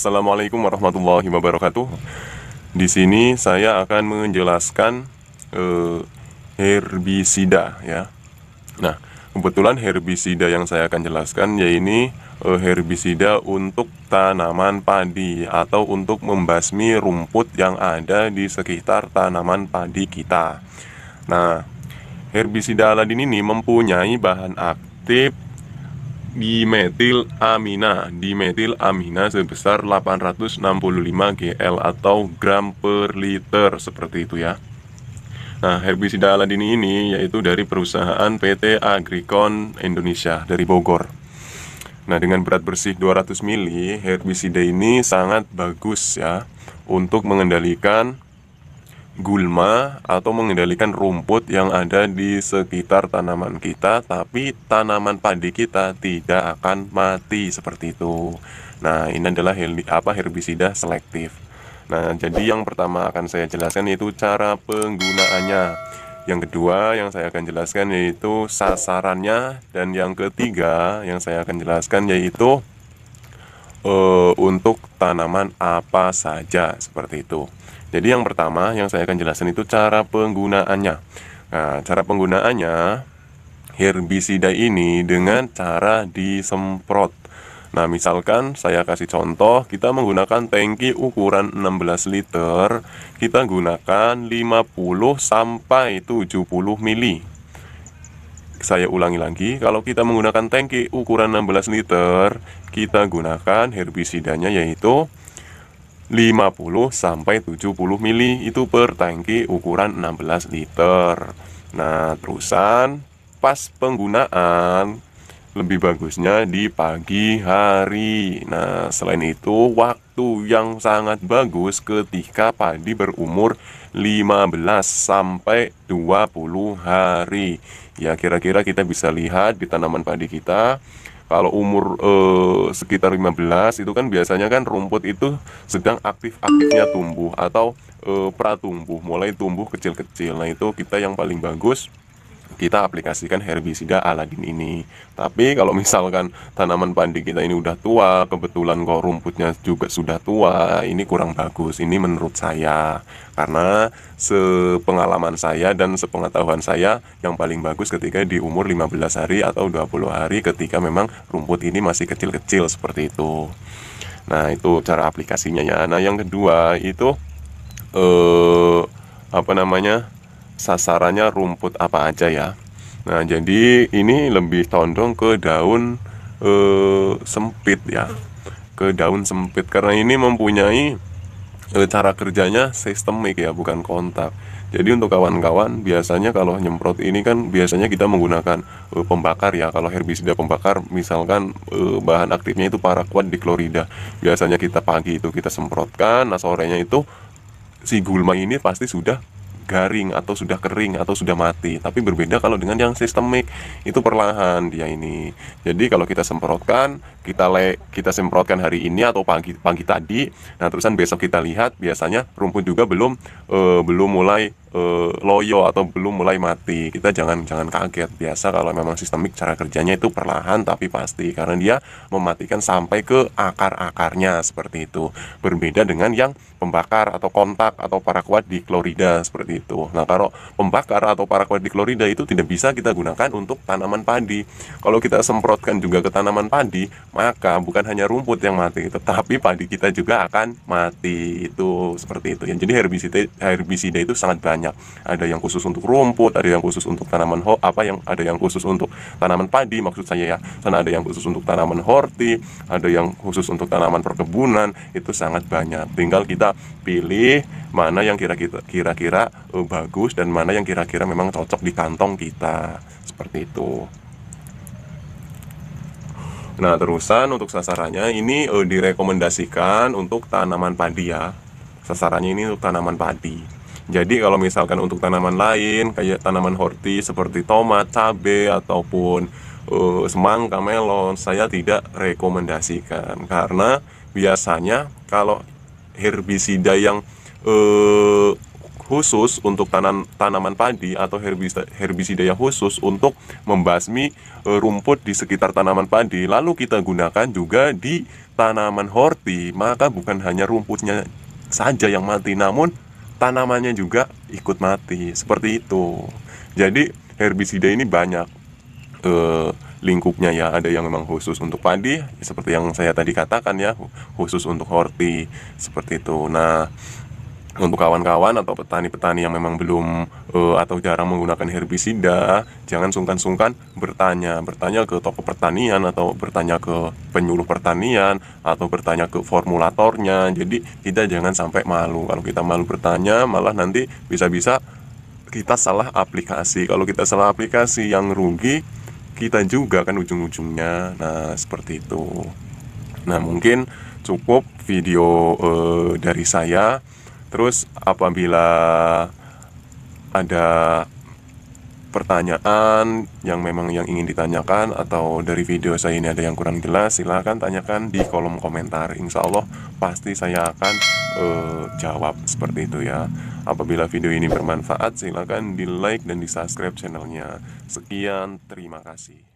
Assalamualaikum warahmatullahi wabarakatuh. Di sini saya akan menjelaskan eh, herbisida ya. Nah, kebetulan herbisida yang saya akan jelaskan yaitu eh, herbisida untuk tanaman padi atau untuk membasmi rumput yang ada di sekitar tanaman padi kita. Nah, herbisida Aladin ini mempunyai bahan aktif dimetil amina dimetil amina sebesar 865 gl atau gram per liter seperti itu ya Nah, herbisida aladin ini yaitu dari perusahaan PT Agricon Indonesia dari Bogor. Nah, dengan berat bersih 200 mili herbisida ini sangat bagus ya untuk mengendalikan gulma atau mengendalikan rumput yang ada di sekitar tanaman kita tapi tanaman padi kita tidak akan mati seperti itu nah ini adalah apa herbisida selektif nah jadi yang pertama akan saya jelaskan yaitu cara penggunaannya yang kedua yang saya akan jelaskan yaitu sasarannya dan yang ketiga yang saya akan jelaskan yaitu uh, untuk tanaman apa saja seperti itu jadi yang pertama yang saya akan jelaskan itu cara penggunaannya. Nah, cara penggunaannya herbisida ini dengan cara disemprot. Nah, misalkan saya kasih contoh, kita menggunakan tangki ukuran 16 liter, kita gunakan 50 sampai 70 mili. Saya ulangi lagi, kalau kita menggunakan tangki ukuran 16 liter, kita gunakan herbisidanya yaitu 50 sampai 70 mili itu per tangki ukuran 16 liter. Nah, terusan pas penggunaan lebih bagusnya di pagi hari. Nah, selain itu waktu yang sangat bagus ketika padi berumur 15 sampai 20 hari. Ya, kira-kira kita bisa lihat di tanaman padi kita kalau umur eh, sekitar 15 itu kan biasanya kan rumput itu sedang aktif-aktifnya tumbuh atau eh, pratumbuh mulai tumbuh kecil-kecil nah itu kita yang paling bagus kita aplikasikan herbisida Aladin ini. Tapi kalau misalkan tanaman padi kita ini udah tua, kebetulan kok rumputnya juga sudah tua, ini kurang bagus. Ini menurut saya karena sepengalaman saya dan sepengetahuan saya yang paling bagus ketika di umur 15 hari atau 20 hari ketika memang rumput ini masih kecil-kecil seperti itu. Nah, itu cara aplikasinya ya. Nah, yang kedua itu eh apa namanya? sasarannya rumput apa aja ya. Nah, jadi ini lebih condong ke daun eh, sempit ya. Ke daun sempit karena ini mempunyai eh, cara kerjanya sistemik ya, bukan kontak. Jadi untuk kawan-kawan biasanya kalau nyemprot ini kan biasanya kita menggunakan e, pembakar ya. Kalau herbisida pembakar misalkan e, bahan aktifnya itu paraquat klorida Biasanya kita pagi itu kita semprotkan, nah sorenya itu si gulma ini pasti sudah garing atau sudah kering atau sudah mati tapi berbeda kalau dengan yang sistemik itu perlahan dia ini jadi kalau kita semprotkan kita le kita semprotkan hari ini atau pagi pagi tadi nah terusan besok kita lihat biasanya rumput juga belum uh, belum mulai uh, loyo atau belum mulai mati. Kita jangan jangan kaget. Biasa kalau memang sistemik cara kerjanya itu perlahan tapi pasti karena dia mematikan sampai ke akar-akarnya seperti itu. Berbeda dengan yang pembakar atau kontak atau parakuat di klorida seperti itu. Nah, kalau pembakar atau parakuat di klorida itu tidak bisa kita gunakan untuk tanaman padi. Kalau kita semprotkan juga ke tanaman padi, maka bukan hanya rumput yang mati, tetapi padi kita juga akan mati. Itu seperti itu. Ya, jadi herbisida herbisida itu sangat banyak banyak ada yang khusus untuk rumput ada yang khusus untuk tanaman ho apa yang ada yang khusus untuk tanaman padi maksud saya ya sana ada yang khusus untuk tanaman horti ada yang khusus untuk tanaman perkebunan itu sangat banyak tinggal kita pilih mana yang kira-kira kira eh, bagus dan mana yang kira-kira memang cocok di kantong kita seperti itu Nah, terusan untuk sasarannya ini eh, direkomendasikan untuk tanaman padi ya. Sasarannya ini untuk tanaman padi. Jadi kalau misalkan untuk tanaman lain kayak tanaman horti seperti tomat, cabe ataupun uh, eh, semangka, melon, saya tidak rekomendasikan karena biasanya kalau herbisida yang uh, khusus untuk tanam tanaman padi atau herbisida, herbisida yang khusus untuk membasmi e, rumput di sekitar tanaman padi lalu kita gunakan juga di tanaman horti maka bukan hanya rumputnya saja yang mati namun tanamannya juga ikut mati seperti itu jadi herbisida ini banyak eh, lingkupnya ya ada yang memang khusus untuk padi seperti yang saya tadi katakan ya khusus untuk horti seperti itu nah untuk kawan-kawan atau petani-petani yang memang belum uh, atau jarang menggunakan herbisida, jangan sungkan-sungkan bertanya, bertanya ke toko pertanian atau bertanya ke penyuluh pertanian atau bertanya ke formulatornya. Jadi kita jangan sampai malu. Kalau kita malu bertanya, malah nanti bisa-bisa kita salah aplikasi. Kalau kita salah aplikasi yang rugi kita juga kan ujung-ujungnya. Nah, seperti itu. Nah, mungkin cukup video uh, dari saya Terus apabila ada pertanyaan yang memang yang ingin ditanyakan atau dari video saya ini ada yang kurang jelas silahkan tanyakan di kolom komentar Insya Allah pasti saya akan uh, jawab seperti itu ya apabila video ini bermanfaat silahkan di like dan di subscribe channelnya sekian terima kasih